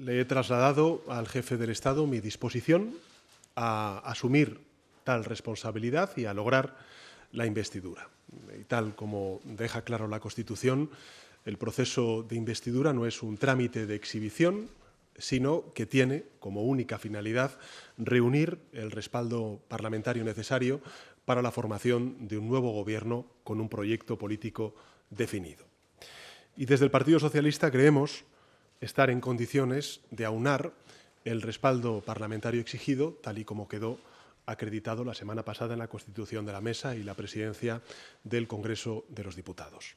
Le he trasladado al jefe del Estado mi disposición a asumir tal responsabilidad y a lograr la investidura. Y tal como deja claro la Constitución, el proceso de investidura no es un trámite de exhibición, sino que tiene como única finalidad reunir el respaldo parlamentario necesario para la formación de un nuevo gobierno con un proyecto político definido. Y desde el Partido Socialista creemos estar en condiciones de aunar el respaldo parlamentario exigido, tal y como quedó acreditado la semana pasada en la constitución de la mesa y la presidencia del Congreso de los Diputados.